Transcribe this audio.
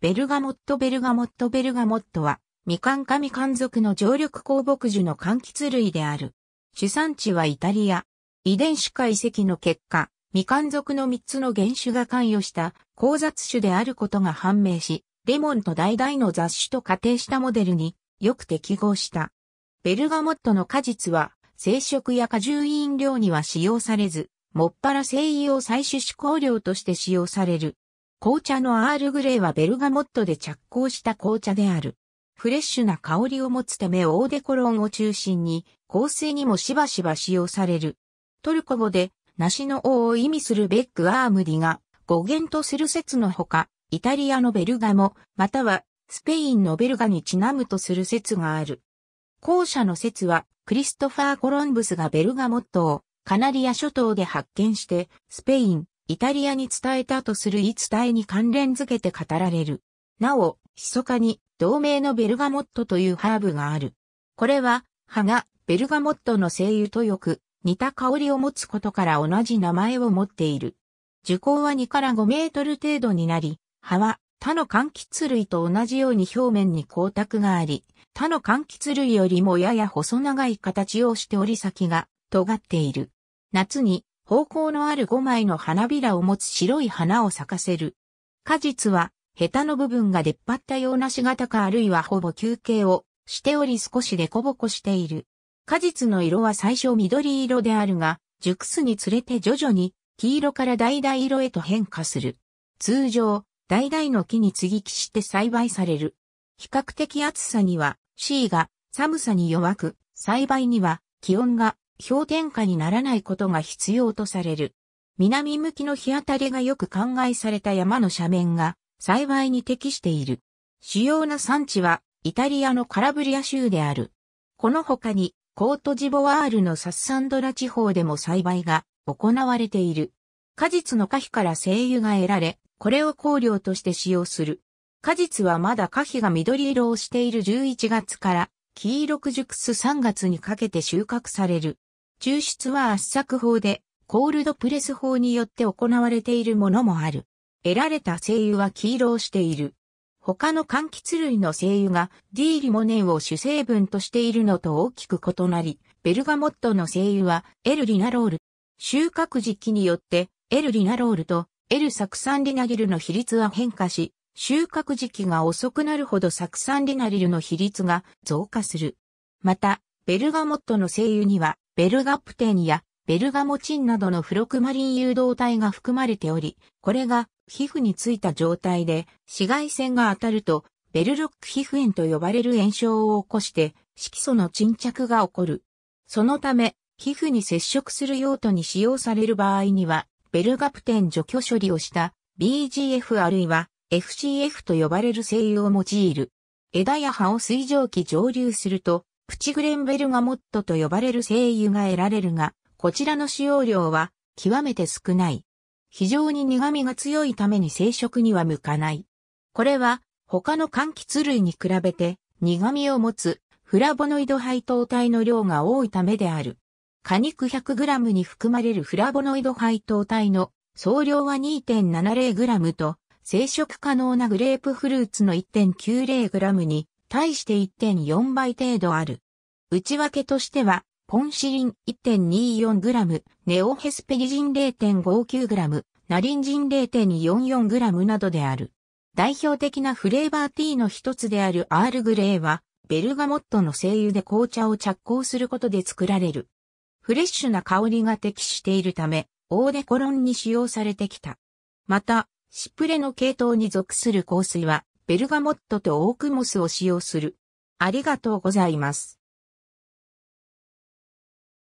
ベルガモットベルガモットベルガモットは、みかんかみかん族の常緑鉱木樹の柑橘類である。主産地はイタリア。遺伝子解析の結果、みかん族の3つの原種が関与した交雑種であることが判明し、レモンと代々の雑種と仮定したモデルによく適合した。ベルガモットの果実は、生食や果汁飲料には使用されず、もっぱら生意を採取試行料として使用される。紅茶のアールグレイはベルガモットで着工した紅茶である。フレッシュな香りを持つためオーデコロンを中心に香水にもしばしば使用される。トルコ語で梨の王を意味するベックアームディが語源とする説のほか、イタリアのベルガモ、またはスペインのベルガにちなむとする説がある。後者の説はクリストファー・コロンブスがベルガモットをカナリア諸島で発見してスペイン、イタリアに伝えたとする言い伝えに関連付けて語られる。なお、密かに同名のベルガモットというハーブがある。これは、葉がベルガモットの精油とよく似た香りを持つことから同じ名前を持っている。樹高は2から5メートル程度になり、葉は他の柑橘類と同じように表面に光沢があり、他の柑橘類よりもやや細長い形をしており先が尖っている。夏に方向のある5枚の花びらを持つ白い花を咲かせる。果実は、ヘタの部分が出っ張ったようなし方かあるいはほぼ休憩をしており少しでこぼこしている。果実の色は最初緑色であるが、熟すにつれて徐々に黄色から橙色へと変化する。通常、橙の木に継ぎ木して栽培される。比較的暑さには C が寒さに弱く、栽培には気温が氷点下にならないことが必要とされる。南向きの日当たりがよく灌漑された山の斜面が栽培に適している。主要な産地はイタリアのカラブリア州である。この他にコートジボワールのサッサンドラ地方でも栽培が行われている。果実の果皮から精油が得られ、これを香料として使用する。果実はまだ果皮が緑色をしている11月から黄色く熟す3月にかけて収穫される。抽出は圧搾法で、コールドプレス法によって行われているものもある。得られた精油は黄色をしている。他の柑橘類の精油が D リモネンを主成分としているのと大きく異なり、ベルガモットの精油は L リナロール。収穫時期によって L リナロールと L 酢酸リナリルの比率は変化し、収穫時期が遅くなるほど酢酸リナリルの比率が増加する。また、ベルガモットの精油にはベルガプテンやベルガモチンなどのフロクマリン誘導体が含まれており、これが皮膚についた状態で紫外線が当たるとベルロック皮膚炎と呼ばれる炎症を起こして色素の沈着が起こる。そのため、皮膚に接触する用途に使用される場合には、ベルガプテン除去処理をした BGF あるいは FCF と呼ばれる精油を用いる。枝や葉を水蒸気蒸留するとプチグレンベルガモットと呼ばれる精油が得られるが、こちらの使用量は極めて少ない。非常に苦味が強いために生殖には向かない。これは他の柑橘類に比べて苦味を持つフラボノイド配糖体の量が多いためである。果肉 100g に含まれるフラボノイド配糖体の総量は 2.70g と生殖可能なグレープフルーツの 1.90g に対して1.4倍程度ある。内訳としては、ポンシリン 1.24g、ネオヘスペリジン 0.59g、ナリンジン 0.44g などである。代表的なフレーバーティーの一つであるアールグレーは、ベルガモットの精油で紅茶を着工することで作られる。フレッシュな香りが適しているため、オーデコロンに使用されてきた。また、シプレの系統に属する香水は、ベルガモットとオークモスを使用する。ありがとうございます。